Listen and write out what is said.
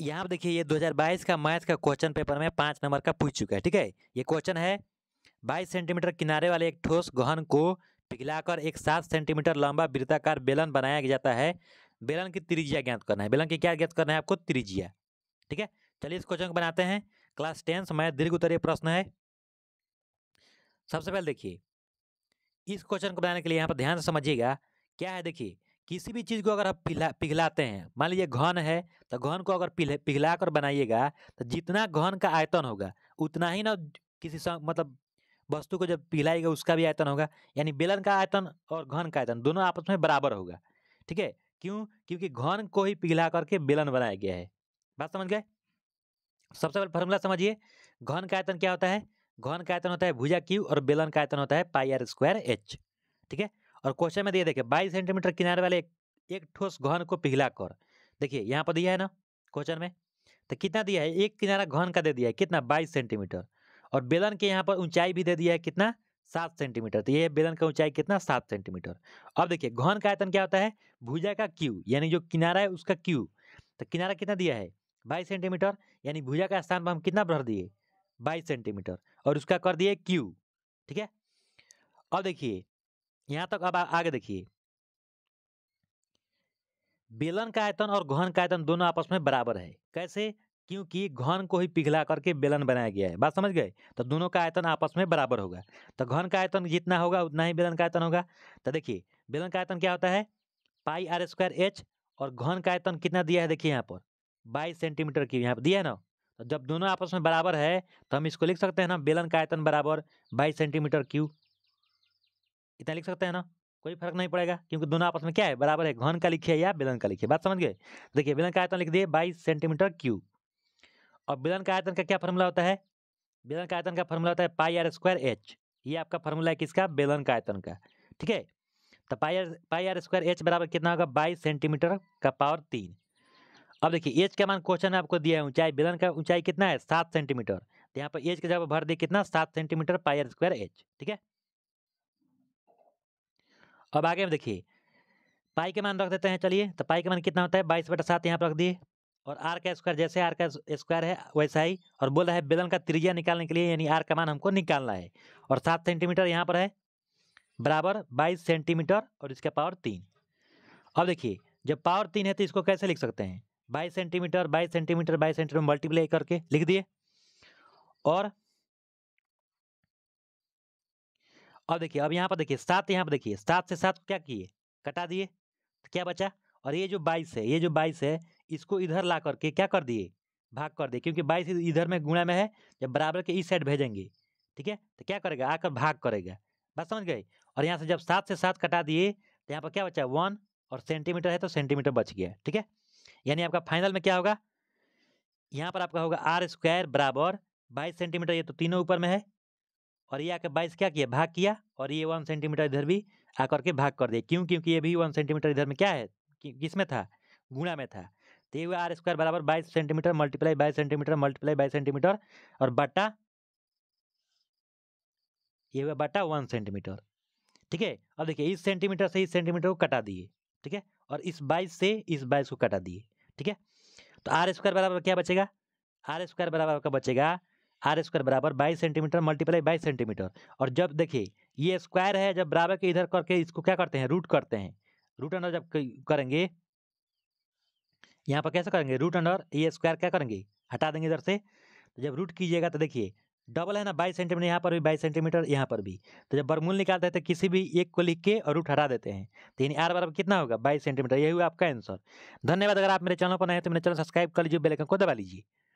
यहाँ पर देखिए ये 2022 का मैथ का क्वेश्चन पेपर में पाँच नंबर का पूछ चुका है ठीक है ये क्वेश्चन है 22 सेंटीमीटर किनारे वाले एक ठोस गहन को पिघलाकर एक सात सेंटीमीटर लंबा वृत्ताकार बेलन बनाया जाता है बेलन की त्रिज्या ज्ञात करना है बेलन की क्या ज्ञात करना है आपको त्रिज्या ठीक है चलिए इस क्वेश्चन को बनाते हैं क्लास टेंथ मैथ दीर्घ उत्तरीय प्रश्न है सबसे पहले देखिए इस क्वेश्चन को बनाने के लिए यहाँ पर ध्यान से समझिएगा क्या है देखिए किसी भी चीज़ को अगर आप पिघला पिघलाते हैं मान लीजिए घन है तो घन को अगर पिघला कर बनाइएगा तो जितना घन का आयतन होगा उतना ही ना किसी सम, मतलब वस्तु को जब पिघलाएगा उसका भी आयतन होगा यानी बेलन का आयतन और घन का आयतन दोनों आपस में बराबर होगा ठीक है क्यों क्योंकि घन को ही पिघला करके बेलन बनाया गया है बात समझ गए सबसे पहले फॉर्मूला समझिए घन का आयतन क्या होता है घन का आयतन होता है भुजा क्यू और बेलन का आयतन होता है पाई आर स्क्वायर एच ठीक है और क्वेश्चन में दिया तो देखिए बाईस सेंटीमीटर किनारे वाले एक, एक ठोस घन को पिघला कर देखिए यहाँ पर दिया है ना क्वेश्चन में तो कितना दिया है एक किनारा घन का दे दिया है कितना बाईस सेंटीमीटर और बेलन के यहाँ पर ऊंचाई भी दे दिया है कितना सात सेंटीमीटर तो ये बेलन का ऊंचाई कितना सात सेंटीमीटर अब देखिए घन का आयतन क्या होता है भुजा का क्यू यानी जो किनारा है उसका क्यू तो किनारा कितना दिया है बाईस सेंटीमीटर यानी भुजा का स्थान पर हम कितना भर दिए बाईस सेंटीमीटर और उसका कर दिए क्यू ठीक है अब देखिए यहां तक अब आगे देखिए बेलन का आयतन और घन का आयतन दोनों आपस में बराबर है कैसे क्योंकि घन को ही पिघला करके बेलन बनाया गया है बात समझ गए तो दोनों का आयतन आपस में बराबर होगा तो घन का आयतन जितना होगा उतना ही बेलन का आयतन होगा तो देखिए बेलन का आयतन क्या होता है पाई आर स्क्वायर एच और घन का आयतन कितना दिया है देखिए यहाँ पर बाईस सेंटीमीटर की यहाँ पर दिया है ना तो जब दोनों आपस में बराबर है तो हम इसको लिख सकते हैं ना बेलन का आयतन बराबर बाईस सेंटीमीटर क्यू इतना लिख सकते हैं ना कोई फर्क नहीं पड़ेगा क्योंकि दोनों आपस में क्या है बराबर है घन का लिखिए या बेलन का लिखिए बात समझ गए देखिए बेलन का आयतन लिख दिए बाईस सेंटीमीटर क्यू और बेलन का आयतन का क्या फॉर्मूला होता है बेलन का आयतन का फॉर्मूला होता है पाई आर स्क्वायर एच ये आपका फॉर्मूला है किसका बेलन का आयतन का ठीक है तो pi R pi R square H बराबर कितना होगा बाईस सेंटीमीटर का पावर तीन अब देखिए एच का मान क्वेश्चन आपको दिया है ऊंचाई बेलन का ऊंचाई कितना है सात सेंटीमीटर तो यहाँ पर एच के जगह भर दिए कितना सात centimetre pi R square H ठीक है अब आगे में देखिए पाई के मान रख देते हैं चलिए तो पाई का मान कितना होता है बाईस बटा सात यहाँ पर रख दिए और आर का स्क्वायर जैसे आर का स्क्वायर है वैसा ही और बोल रहा है बेलन का त्रिज्या निकालने के लिए यानी आर का मान हमको निकालना है और सात सेंटीमीटर यहाँ पर है बराबर बाईस सेंटीमीटर और इसका पावर तीन अब देखिए जब पावर तीन है तो इसको कैसे लिख सकते हैं बाईस सेंटीमीटर बाईस सेंटीमीटर बाईस सेंटीमीटर मल्टीप्लाई करके लिख दिए और अब देखिए अब यहाँ पर देखिए सात यहाँ पर देखिए सात से सात क्या किए कटा दिए तो क्या बचा और ये जो बाईस है ये जो बाईस है इसको इधर ला करके क्या कर दिए भाग कर दिए क्योंकि बाईस इधर में गुणा में है जब बराबर के इस साइड भेजेंगे ठीक है तो क्या करेगा आकर भाग करेगा बात समझ गए और यहाँ से जब सात से सात कटा दिए तो यहाँ पर क्या बचा वन और सेंटीमीटर है तो सेंटीमीटर बच गया ठीक है यानी आपका फाइनल में क्या होगा यहाँ पर आपका होगा आर स्क्वायर बराबर बाईस सेंटीमीटर ये तो तीनों ऊपर में है और ये आके बाईस क्या किया भाग किया और ये वन सेंटीमीटर इधर भी आकर के भाग कर दिया क्यों क्योंकि ये भी वन सेंटीमीटर इधर में क्या है किस में था गुणा में था तो ये आर स्क्वायर बराबर बाईस सेंटीमीटर मल्टीप्लाई बाईस सेंटीमीटर मल्टीप्लाई बाईस सेंटीमीटर और बटा ये हुआ बटा वन सेंटीमीटर ठीक है अब देखिए इस सेंटीमीटर से इस सेंटीमीटर को कटा दिए ठीक है और इस बाईस से इस बाईस को कटा दिए ठीक है तो आर स्क्वायर बराबर क्या बचेगा आर स्क्वायर बराबर का बचेगा आर स्क्वायर बराबर बाईस सेंटीमीटर मल्टीप्लाई बाईस सेंटीमीटर और जब देखिए ये स्क्वायर है जब बराबर के इधर करके इसको क्या करते हैं रूट करते हैं रूट अंडर जब करेंगे यहाँ पर कैसे करेंगे रूट अंडर ये स्क्वायर क्या करेंगे हटा देंगे इधर से तो जब रूट कीजिएगा तो देखिए डबल है ना बाईस सेंटीमीटर यहाँ पर भी बाईस सेंटीमीटर यहाँ पर भी तो जब बरमूल निकालते हैं तो किसी भी एक को लिख के और रूट हटा देते हैं तो यानी आर बराबर कितना होगा बाईस सेंटीमीटर यही हुआ आपका आंसर धन्यवाद अगर आप मेरे चैनल पर नए हैं तो मेरे चैनल सब्सक्राइब कर लीजिए बेलकन को दबा लीजिए